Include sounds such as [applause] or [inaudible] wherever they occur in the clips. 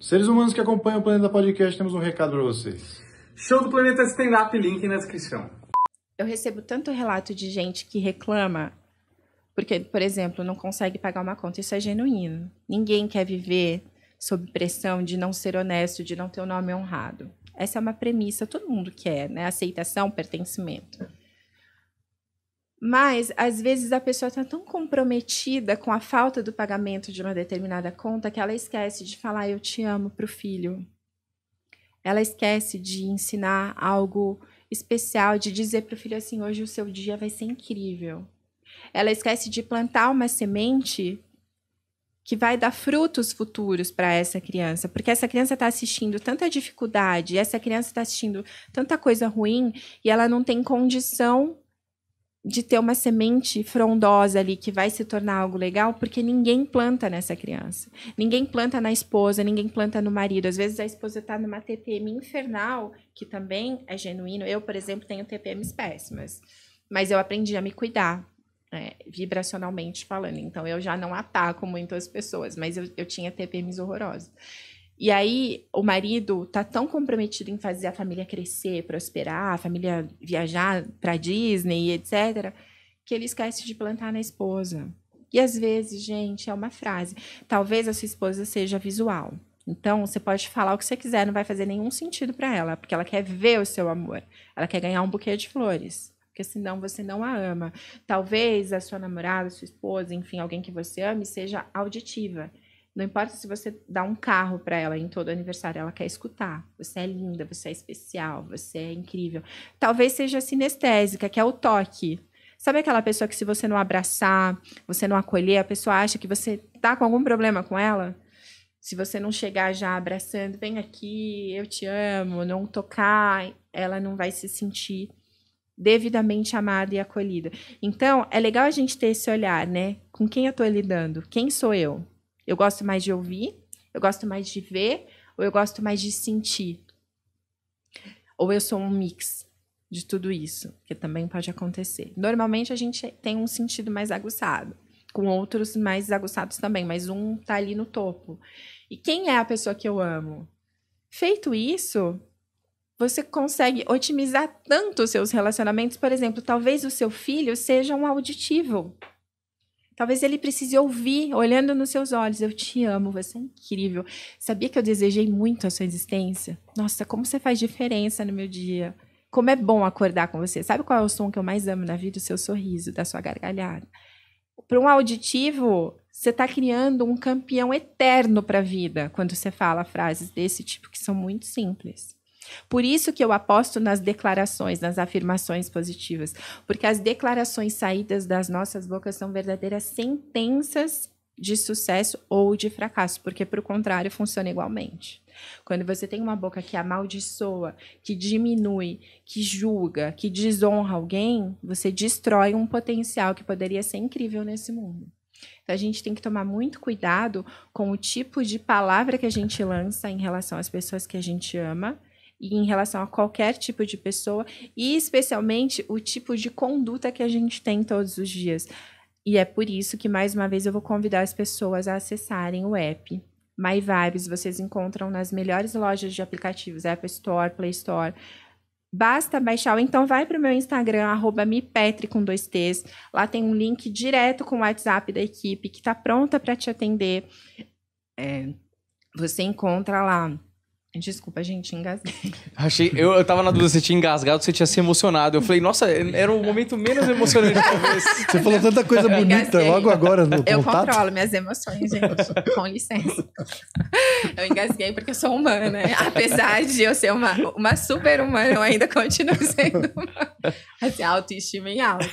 Seres humanos que acompanham o Planeta Podcast, temos um recado para vocês. Show do Planeta Stand Up, link na descrição. Eu recebo tanto relato de gente que reclama porque, por exemplo, não consegue pagar uma conta. Isso é genuíno. Ninguém quer viver sob pressão de não ser honesto, de não ter o um nome honrado. Essa é uma premissa, todo mundo quer, né? Aceitação, pertencimento. Mas, às vezes, a pessoa está tão comprometida com a falta do pagamento de uma determinada conta que ela esquece de falar eu te amo para o filho. Ela esquece de ensinar algo especial, de dizer para o filho assim: hoje o seu dia vai ser incrível. Ela esquece de plantar uma semente que vai dar frutos futuros para essa criança, porque essa criança está assistindo tanta dificuldade, essa criança está assistindo tanta coisa ruim e ela não tem condição de ter uma semente frondosa ali que vai se tornar algo legal, porque ninguém planta nessa criança. Ninguém planta na esposa, ninguém planta no marido. Às vezes a esposa está numa TPM infernal, que também é genuíno. Eu, por exemplo, tenho TPMs péssimas, mas eu aprendi a me cuidar. É, vibracionalmente falando. Então, eu já não ataco muito as pessoas, mas eu, eu tinha TPMs horrorosas. E aí o marido tá tão comprometido em fazer a família crescer, prosperar, a família viajar para Disney, etc, que ele esquece de plantar na esposa. E às vezes, gente, é uma frase. Talvez a sua esposa seja visual. Então, você pode falar o que você quiser, não vai fazer nenhum sentido para ela, porque ela quer ver o seu amor. Ela quer ganhar um buquê de flores, porque senão você não a ama. Talvez a sua namorada, a sua esposa, enfim, alguém que você ame, seja auditiva. Não importa se você dá um carro para ela em todo aniversário, ela quer escutar. Você é linda, você é especial, você é incrível. Talvez seja sinestésica, que é o toque. Sabe aquela pessoa que se você não abraçar, você não acolher, a pessoa acha que você tá com algum problema com ela? Se você não chegar já abraçando, vem aqui, eu te amo, não tocar, ela não vai se sentir devidamente amada e acolhida. Então, é legal a gente ter esse olhar, né? Com quem eu tô lidando? Quem sou eu? Eu gosto mais de ouvir, eu gosto mais de ver, ou eu gosto mais de sentir. Ou eu sou um mix de tudo isso, que também pode acontecer. Normalmente a gente tem um sentido mais aguçado, com outros mais aguçados também, mas um tá ali no topo. E quem é a pessoa que eu amo? Feito isso, você consegue otimizar tanto os seus relacionamentos. Por exemplo, talvez o seu filho seja um auditivo. Talvez ele precise ouvir, olhando nos seus olhos: Eu te amo, você é incrível. Sabia que eu desejei muito a sua existência? Nossa, como você faz diferença no meu dia. Como é bom acordar com você. Sabe qual é o som que eu mais amo na vida? O seu sorriso, da sua gargalhada. Para um auditivo, você está criando um campeão eterno para a vida quando você fala frases desse tipo que são muito simples. Por isso que eu aposto nas declarações, nas afirmações positivas, porque as declarações saídas das nossas bocas são verdadeiras sentenças de sucesso ou de fracasso, porque para o contrário funciona igualmente. Quando você tem uma boca que amaldiçoa, que diminui, que julga, que desonra alguém, você destrói um potencial que poderia ser incrível nesse mundo. Então a gente tem que tomar muito cuidado com o tipo de palavra que a gente lança em relação às pessoas que a gente ama em relação a qualquer tipo de pessoa e especialmente o tipo de conduta que a gente tem todos os dias. E é por isso que mais uma vez eu vou convidar as pessoas a acessarem o app My Vibes, vocês encontram nas melhores lojas de aplicativos, App Store, Play Store. Basta baixar, ou então vai para o meu Instagram, arroba mipetre com dois T's. Lá tem um link direto com o WhatsApp da equipe que está pronta para te atender. É, você encontra lá Desculpa, gente, engasguei. Achei, eu, eu tava na dúvida se tinha engasgado, se tinha se emocionado. Eu falei, nossa, era o momento menos emocionante, talvez. Você falou tanta coisa bonita engasguei. logo agora no eu contato. Eu controlo minhas emoções, gente. Com licença. Eu engasguei porque eu sou humana. Né? Apesar de eu ser uma, uma super humana, eu ainda continuo sendo humana. Assim, autoestima em alta.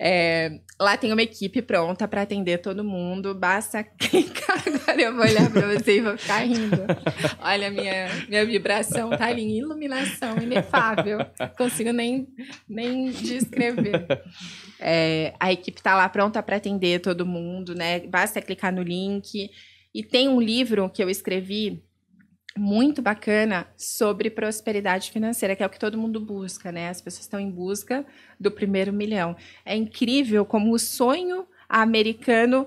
É, lá tem uma equipe pronta para atender todo mundo. Basta [laughs] clicar. Agora eu vou olhar pra você e vou ficar rindo. Olha minha minha, minha vibração tá em iluminação inefável. Consigo nem, nem descrever. É, a equipe tá lá pronta para atender todo mundo, né? Basta clicar no link. E tem um livro que eu escrevi muito bacana sobre prosperidade financeira, que é o que todo mundo busca, né? As pessoas estão em busca do primeiro milhão. É incrível como o sonho americano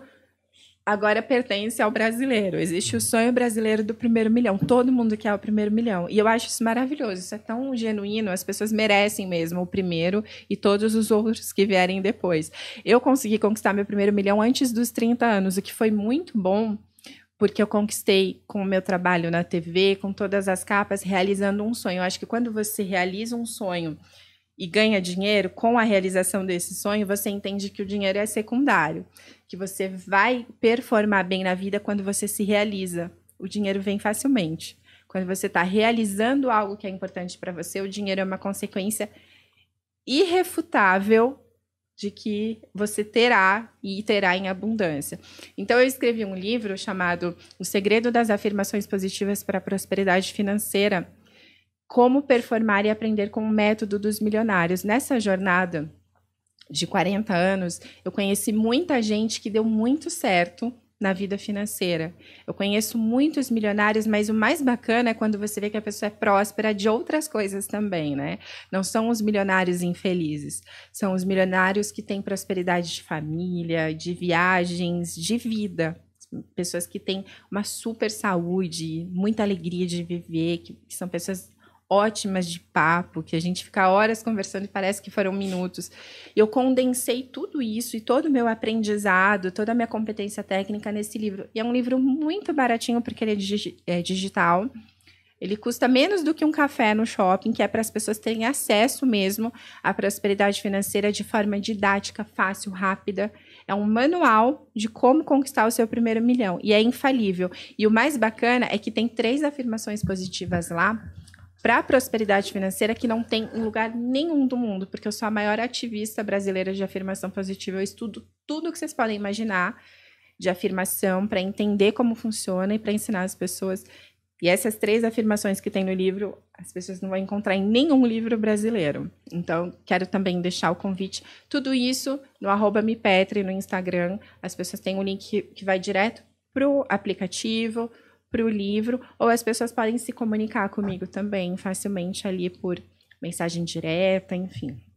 agora pertence ao brasileiro. Existe o sonho brasileiro do primeiro milhão. Todo mundo quer o primeiro milhão. E eu acho isso maravilhoso. Isso é tão genuíno. As pessoas merecem mesmo o primeiro e todos os outros que vierem depois. Eu consegui conquistar meu primeiro milhão antes dos 30 anos, o que foi muito bom. Porque eu conquistei com o meu trabalho na TV, com todas as capas, realizando um sonho. Eu acho que quando você realiza um sonho e ganha dinheiro com a realização desse sonho, você entende que o dinheiro é secundário, que você vai performar bem na vida quando você se realiza. O dinheiro vem facilmente. Quando você está realizando algo que é importante para você, o dinheiro é uma consequência irrefutável de que você terá e terá em abundância. Então eu escrevi um livro chamado O Segredo das Afirmações Positivas para a Prosperidade Financeira, como performar e aprender com o método dos milionários. Nessa jornada de 40 anos, eu conheci muita gente que deu muito certo na vida financeira. Eu conheço muitos milionários, mas o mais bacana é quando você vê que a pessoa é próspera de outras coisas também, né? Não são os milionários infelizes, são os milionários que têm prosperidade de família, de viagens, de vida. Pessoas que têm uma super saúde, muita alegria de viver, que, que são pessoas ótimas de papo, que a gente fica horas conversando e parece que foram minutos. Eu condensei tudo isso e todo o meu aprendizado, toda a minha competência técnica nesse livro. E é um livro muito baratinho, porque ele é, digi é digital. Ele custa menos do que um café no shopping, que é para as pessoas terem acesso mesmo à prosperidade financeira de forma didática, fácil, rápida. É um manual de como conquistar o seu primeiro milhão e é infalível. E o mais bacana é que tem três afirmações positivas lá para a prosperidade financeira que não tem em lugar nenhum do mundo, porque eu sou a maior ativista brasileira de afirmação positiva. Eu estudo tudo que vocês podem imaginar de afirmação para entender como funciona e para ensinar as pessoas. E essas três afirmações que tem no livro, as pessoas não vão encontrar em nenhum livro brasileiro. Então, quero também deixar o convite. Tudo isso no arroba mepetre no Instagram. As pessoas têm um link que vai direto para o aplicativo, para o livro, ou as pessoas podem se comunicar comigo também facilmente ali por mensagem direta, enfim.